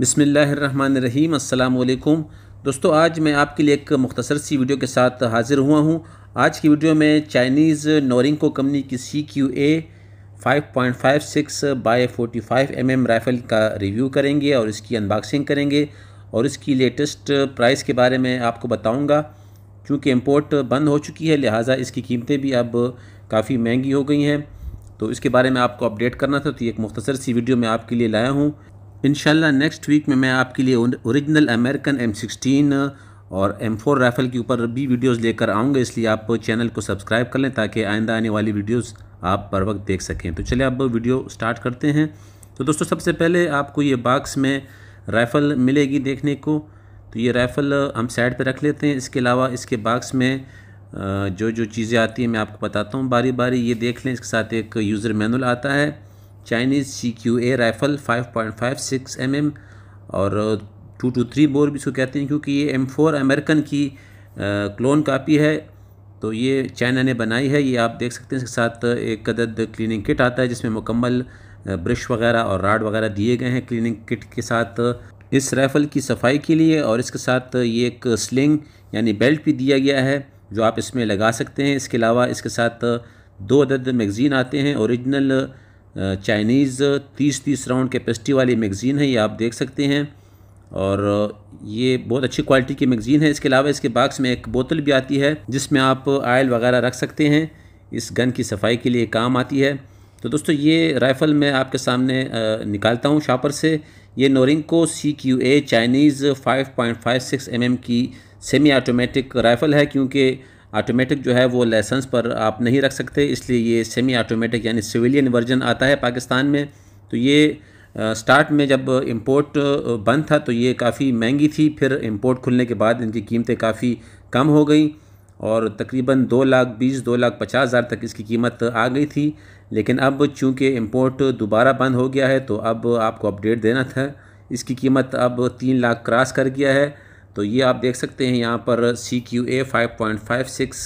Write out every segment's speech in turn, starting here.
बसमीम् अल्लाम दोस्तों आज मैं आपके लिए एक मुख्तसर सी वीडियो के साथ हाज़िर हुआ हूँ आज की वीडियो में चाइनीज़ नोरिंको कंपनी की C Q A five point five six by forty five M M rifle का रिव्यू करेंगे और इसकी अनबॉक्सिंग करेंगे और इसकी लेटेस्ट प्राइस के बारे में आपको बताऊँगा क्योंकि इम्पोर्ट बंद हो चुकी है लिहाजा इसकी कीमतें भी अब काफ़ी महंगी हो गई हैं तो इसके बारे में आपको अपडेट करना था तो एक मुख्तर सी वीडियो मैं आपके लिए लाया हूँ इनशाला नेक्स्ट वीक में मैं आपके लिए ओरिजिनल अमेरिकन एम सिक्सटीन और एम फोर राइफ़ल के ऊपर भी वीडियोस लेकर आऊँगा इसलिए आप चैनल को सब्सक्राइब कर लें ताकि आइंदा आने वाली वीडियोस आप पर वक्त देख सकें तो चलिए अब वीडियो स्टार्ट करते हैं तो दोस्तों सबसे पहले आपको ये बाक्स में राइफ़ल मिलेगी देखने को तो ये राइफ़ल uh, हम साइड पर रख लेते हैं इसके अलावा इसके बाक्स में uh, जो जो चीज़ें आती हैं मैं आपको बताता हूँ बारी बारी ये देख लें इसके साथ एक यूज़र मैनुअल आता है Chinese C Q A rifle five point five six M M और टू टू थ्री बोर भी इसको कहते हैं क्योंकि ये एम फोर अमेरिकन की क्लोन uh, कापी है तो ये चाइना ने बनाई है ये आप देख सकते हैं इसके साथ uh, एक कदद क्लिनिंग किट आता है जिसमें मुकम्मल ब्रश uh, वगैरह और राड वगैरह दिए गए हैं क्लिनिंग किट के साथ इस राइफ़ल की सफाई के लिए और इसके साथ ये एक स्लिंग यानी बेल्ट भी दिया गया है जो आप इसमें लगा सकते हैं इसके अलावा इसके साथ दो अदद मैगज़ीन आते हैं ओरिजिनल चाइनीज़ तीस तीस राउंड कैपेसिटी वाली मैगज़ीन है ये आप देख सकते हैं और ये बहुत अच्छी क्वालिटी की मैगज़ीन है इसके अलावा इसके बॉक्स में एक बोतल भी आती है जिसमें आप आयल वगैरह रख सकते हैं इस गन की सफाई के लिए काम आती है तो दोस्तों ये राइफ़ल मैं आपके सामने निकालता हूँ शापर से ये Norinco C Q A Chinese five point five six M M की सेमी ऑटोमेटिक राइफ़ल है क्योंकि ऑटोमेटिक जो है वो लाइसेंस पर आप नहीं रख सकते इसलिए ये सेमी ऑटोमेटिक यानी सिविलियन वर्जन आता है पाकिस्तान में तो ये स्टार्ट में जब इम्पोर्ट बंद था तो ये काफ़ी महंगी थी फिर इम्पोर्ट खुलने के बाद इनकी कीमतें काफ़ी कम हो गई और तकरीबन दो लाख बीस दो लाख पचास हज़ार तक इसकी कीमत आ गई थी लेकिन अब चूंकि इम्पोर्ट दोबारा बंद हो गया है तो अब आपको अपडेट देना था इसकी कीमत अब तीन लाख क्रॉस कर गया है तो ये आप देख सकते हैं यहाँ पर C Q A five point five six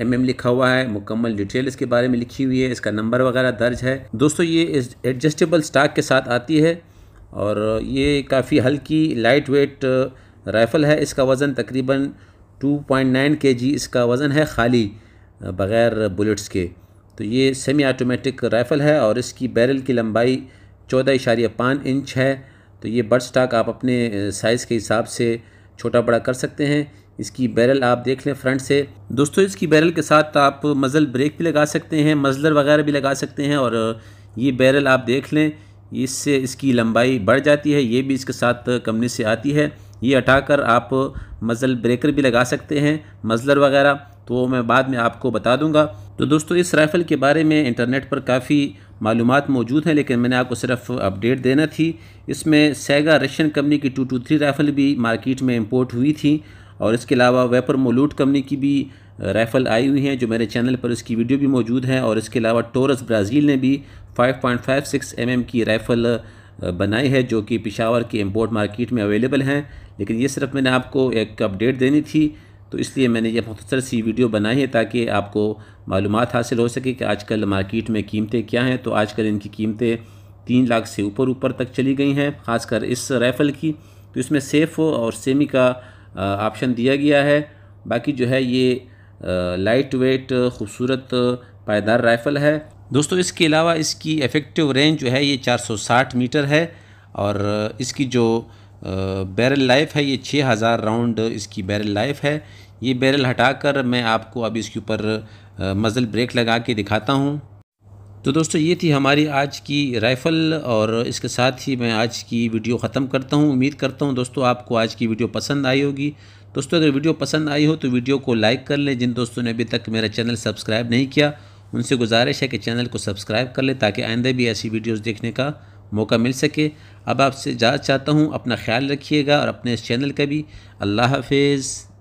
M M लिखा हुआ है मुकम्मल डिटेल इसके बारे में लिखी हुई है इसका नंबर वगैरह दर्ज है दोस्तों ये एडजस्टेबल स्टाक के साथ आती है और ये काफ़ी हल्की लाइट वेट राइफ़ल है इसका वज़न तकरीबन 2.9 केजी इसका वज़न है खाली बग़ैर बुलेट्स के तो ये सेमी आटोमेटिक राइफ़ल है और इसकी बैरल की लंबाई चौदह इशारिया पाँच इंच है तो ये बर्ड स्टाक आप अपने साइज़ के हिसाब से छोटा बड़ा कर सकते हैं इसकी बैरल आप देख लें फ्रंट से दोस्तों इसकी बैरल के साथ आप मज़ल ब्रेक भी लगा सकते हैं मजलर वगैरह भी लगा सकते हैं और ये बैरल आप देख लें इससे इसकी लंबाई बढ़ जाती है ये भी इसके साथ कमने से आती है ये हटाकर आप मज़ल ब्रेकर भी लगा सकते हैं मजलर वगैरह तो मैं बाद में आपको बता दूंगा तो दोस्तों इस राइफ़ल के बारे में इंटरनेट पर काफ़ी मालूम मौजूद हैं लेकिन मैंने आपको सिर्फ अपडेट देना थी इसमें सेगा रशियन कंपनी की टू टू थ्री राइफ़ल भी मार्केट में इम्पोर्ट हुई थी और इसके अलावा वेपर मोलूट कंपनी की भी राइफ़ल आई हुई हैं जो मेरे चैनल पर इसकी वीडियो भी मौजूद है और इसके अलावा टोरस ब्राज़ील ने भी 5.56 एम की राइफ़ल बनाई है जो कि पिशावर की इम्पोर्ट मार्केट में अवेलेबल हैं लेकिन ये सिर्फ मैंने आपको एक अपडेट देनी थी तो इसलिए मैंने ये मुख्तर सी वीडियो बनाई है ताकि आपको मालूम हासिल हो सके कि आजकल मार्केट में कीमतें क्या हैं तो आजकल इनकी कीमतें तीन लाख से ऊपर ऊपर तक चली गई हैं ख़ासकर इस राइफ़ल की तो इसमें सेफ़ और सेमी का ऑप्शन दिया गया है बाकी जो है ये लाइट वेट खूबसूरत पायदार राइफ़ल है दोस्तों इसके अलावा इसकी इफ़ेक्टिव रेंज जो है ये 460 मीटर है और इसकी जो बैरल लाइफ है ये छः हज़ार राउंड इसकी बैरल लाइफ है ये बैरल हटाकर मैं आपको अब इसके ऊपर मज़ल ब्रेक लगा के दिखाता हूँ तो दोस्तों ये थी हमारी आज की राइफ़ल और इसके साथ ही मैं आज की वीडियो ख़त्म करता हूँ उम्मीद करता हूँ दोस्तों आपको आज की वीडियो पसंद आई होगी दोस्तों अगर वीडियो पसंद आई हो तो वीडियो को लाइक कर लें जिन दोस्तों ने अभी तक मेरा चैनल सब्सक्राइब नहीं किया उनसे गुजारिश है कि चैनल को सब्सक्राइब कर लें ताकि आइंदे भी ऐसी वीडियोज़ देखने का मौका मिल सके अब आपसे इजाज़त चाहता हूँ अपना ख्याल रखिएगा और अपने इस चैनल का भी अल्लाह हाफिज़